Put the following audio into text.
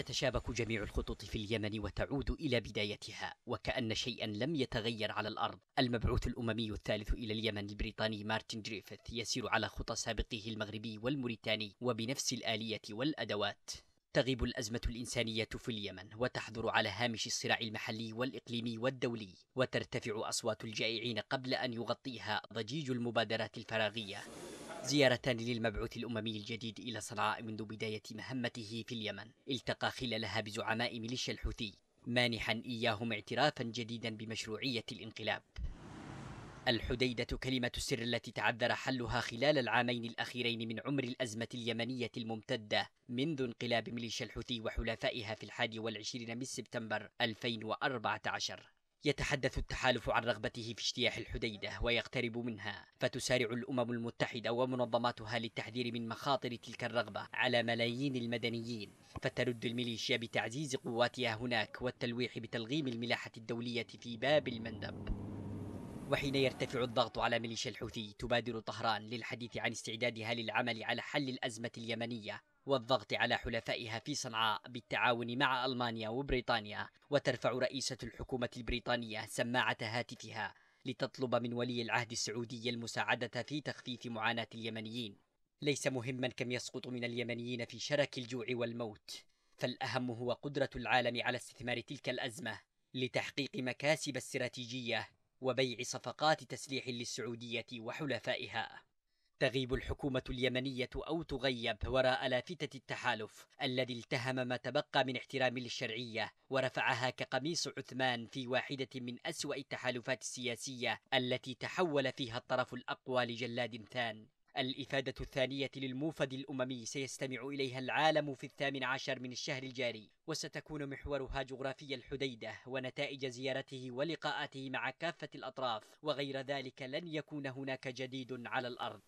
تتشابك جميع الخطوط في اليمن وتعود إلى بدايتها وكأن شيئا لم يتغير على الأرض المبعوث الأممي الثالث إلى اليمن البريطاني مارتن جريفيث يسير على خطى سابقه المغربي والموريتاني وبنفس الآلية والأدوات تغيب الأزمة الإنسانية في اليمن وتحظر على هامش الصراع المحلي والإقليمي والدولي وترتفع أصوات الجائعين قبل أن يغطيها ضجيج المبادرات الفراغية زيارتان للمبعوث الأممي الجديد إلى صنعاء منذ بداية مهمته في اليمن التقى خلالها بزعماء ميليشيا الحوثي مانحا إياهم اعترافا جديدا بمشروعية الانقلاب الحديدة كلمة السر التي تعذر حلها خلال العامين الأخيرين من عمر الأزمة اليمنية الممتدة منذ انقلاب ميليشيا الحوثي وحلفائها في الحادي والعشرين من سبتمبر 2014 يتحدث التحالف عن رغبته في اجتياح الحديدة ويقترب منها فتسارع الأمم المتحدة ومنظماتها للتحذير من مخاطر تلك الرغبة على ملايين المدنيين فترد الميليشيا بتعزيز قواتها هناك والتلويح بتلغيم الملاحة الدولية في باب المندب وحين يرتفع الضغط على ميليشيا الحوثي تبادر طهران للحديث عن استعدادها للعمل على حل الأزمة اليمنية والضغط على حلفائها في صنعاء بالتعاون مع ألمانيا وبريطانيا وترفع رئيسة الحكومة البريطانية سماعة هاتفها لتطلب من ولي العهد السعودي المساعدة في تخفيف معاناة اليمنيين ليس مهما كم يسقط من اليمنيين في شرك الجوع والموت فالأهم هو قدرة العالم على استثمار تلك الأزمة لتحقيق مكاسب استراتيجية وبيع صفقات تسليح للسعودية وحلفائها تغيب الحكومة اليمنية أو تغيب وراء لافتة التحالف الذي التهم ما تبقى من احترام للشرعية ورفعها كقميص عثمان في واحدة من أسوأ التحالفات السياسية التي تحول فيها الطرف الأقوى لجلاد ثان الإفادة الثانية للموفد الأممي سيستمع إليها العالم في الثامن عشر من الشهر الجاري وستكون محورها جغرافيا الحديدة ونتائج زيارته ولقاءاته مع كافة الأطراف وغير ذلك لن يكون هناك جديد على الأرض